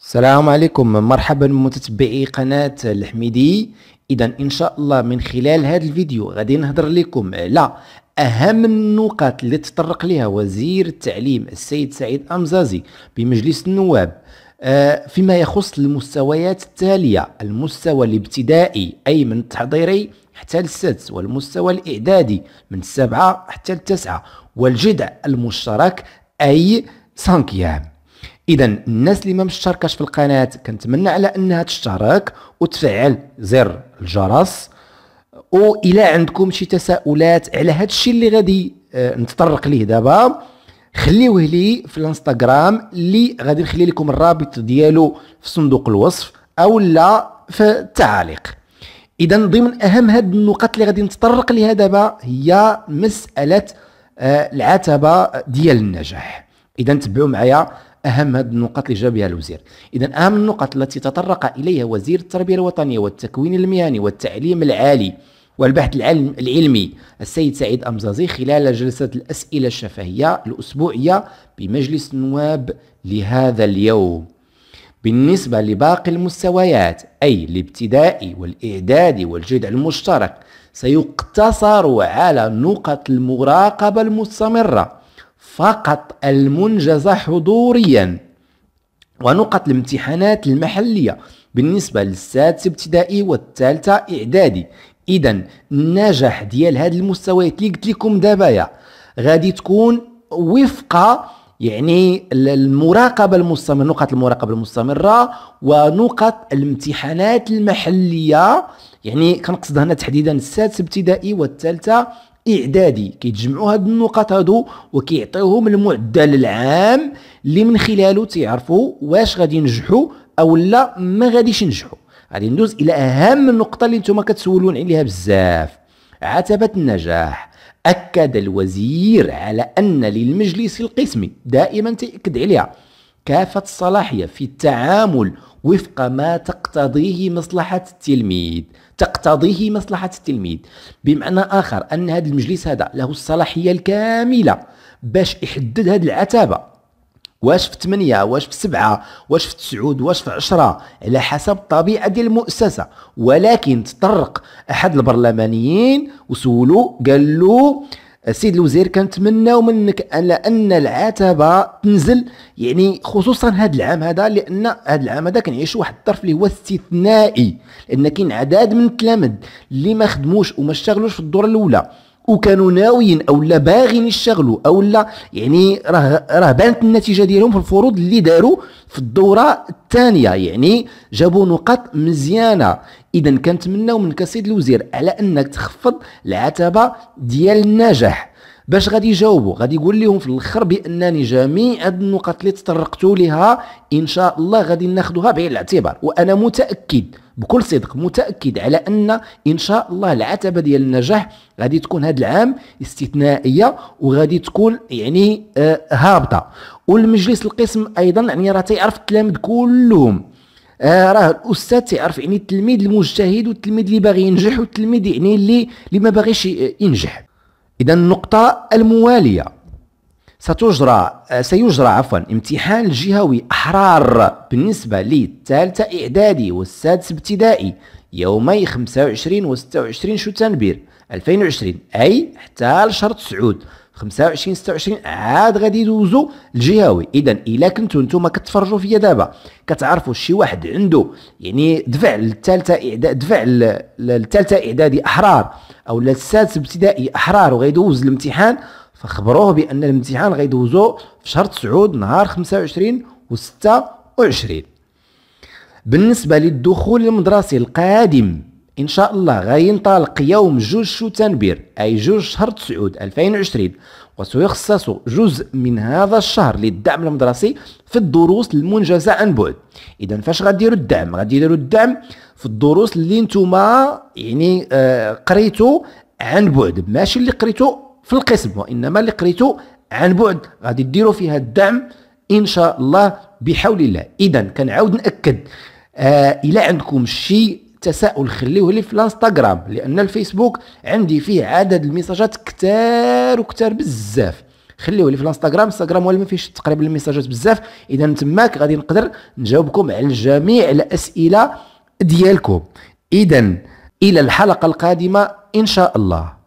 السلام عليكم مرحبا متتبعي قناة الحميدي اذا ان شاء الله من خلال هذا الفيديو غادي نهضر لكم على اهم النقاط اللي تطرق لها وزير التعليم السيد سعيد امزازي بمجلس النواب آه، فيما يخص المستويات التالية المستوى الابتدائي أي من التحضيري حتى السادس والمستوى الإعدادي من السابعه حتى التاسعه والجذع المشترك أي سانكيام اذا الناس اللي ما مشتركاش في القناه كنتمنى على انها تشترك وتفعل زر الجرس والى عندكم شي تساؤلات على هذا الشيء اللي غادي آه، نتطرق ليه دابا خليوه لي في الانستغرام اللي غادي نخلي لكم الرابط ديالو في صندوق الوصف او لا في التعاليق اذا ضمن اهم هذه النقط اللي غادي نتطرق ليها دابا هي مساله آه، العتبه ديال النجاح اذا تبعوا معايا أهم هذه النقاط اللي جاب بها الوزير إذا أهم النقاط التي تطرق إليها وزير التربية الوطنية والتكوين المهني والتعليم العالي والبحث العلم العلمي السيد سعيد أمزازي خلال جلسة الأسئلة الشفهية الأسبوعية بمجلس النواب لهذا اليوم بالنسبة لباقي المستويات أي الابتدائي والإعدادي والجذع المشترك سيقتصر على نقط المراقبة المستمرة فقط المنجزة حضوريا ونقط الامتحانات المحلية بالنسبة للسادس ابتدائي والثالثة إعدادي إذا النجاح ديال هاد المستويات اللي قلت لكم دابايا غادي تكون وفق يعني المراقبة المستمرة نقط المراقبة المستمرة ونقط الامتحانات المحلية يعني كنقصد هنا تحديدا السادس ابتدائي والثالثة اعدادي كيتجمعوا هاد النقط هادو وكيعطيوهم المعدل العام اللي من خلاله تيعرفوا واش غادي ينجحوا او لا ما غاديش ينجحوا غادي ندوز الى اهم النقطه اللي نتوما كتسولون عليها بزاف عتبه النجاح اكد الوزير على ان للمجلس القسمي دائما تاكد عليها كافة الصلاحية في التعامل وفق ما تقتضيه مصلحة التلميذ تقتضيه مصلحة التلميذ بمعنى آخر أن هذا المجلس هذا له الصلاحية الكاملة باش يحدد هذه العتبة واش في 8 واش في 7 واش في 9 واش في 10 على حسب الطبيعه ديال المؤسسه ولكن تطرق احد البرلمانيين وسولو قال له السيد الوزير كنتمناو منك على ان العتبه تنزل يعني خصوصا هذا العام هذا لان هذا العام هذا كنعيش واحد الظرف اللي هو استثنائي لان كاين عدد من التلامذ اللي ما خدموش وما اشتغلوش في الدوره الاولى وكانوا ناويين او لا باغين يشتغلوا او لا يعني راه راه بانت النتيجه ديالهم في الفروض اللي داروا في الدوره الثانيه يعني جابوا نقاط مزيانه اذا كنتمناو منك كسيد الوزير على انك تخفض العتبه ديال النجاح باش غادي يجاوبوا غادي يقول لهم في الاخر بانني جميع هاد النقط اللي تطرقت لها ان شاء الله غادي ناخذها بعين الاعتبار وانا متاكد بكل صدق متاكد على ان ان شاء الله العتبه ديال النجاح غادي تكون هذا العام استثنائيه وغادي تكون يعني آه هابطه والمجلس القسم ايضا يعني راه تيعرف التلامذ كلهم آه راه الاستاذ تيعرف يعني التلميذ المجتهد والتلميذ اللي باغي ينجح والتلميذ يعني اللي اللي ما باغيش آه، ينجح اذا النقطه المواليه ستجرى آه، سيجرى عفوا امتحان الجهوي احرار بالنسبه للثالثه اعدادي والسادس ابتدائي يومي 25 و 26 شتنبر 2020 اي حتى لشهر تسعود 25 26 عاد غادي يدوزوا الجهوي اذا الا كنتو نتوما كتفرجوا فيا دابا كتعرفوا شي واحد عنده يعني دفع للثالثه اعداد دفع للثالثه اعدادي احرار او للسادس ابتدائي احرار وغيدوز الامتحان فخبروه بان الامتحان غيدوزو في شهر 9 نهار 25 و 26 بالنسبه للدخول المدرسي القادم ان شاء الله غينطلق يوم جوج شتنبير اي جوج شهر تسعود 2020 وسيخصص جزء من هذا الشهر للدعم المدرسي في الدروس المنجزه عن بعد اذا فاش غديروا الدعم غديروا الدعم في الدروس اللي نتوما يعني آه قريتو عن بعد ماشي اللي قريتو في القسم وانما اللي قريتو عن بعد غادي ديروا فيها الدعم ان شاء الله بحول الله اذا كنعاود ناكد آه الى عندكم شي التساؤل خليوه لي في الانستغرام لان الفيسبوك عندي فيه عدد الميساجات كتار وكتار بزاف خليوه لي في الانستغرام انستغرام ولا ما فيهش تقريبا الميساجات بزاف اذا تماك غادي نقدر نجاوبكم على جميع الاسئله ديالكم اذا الى الحلقه القادمه ان شاء الله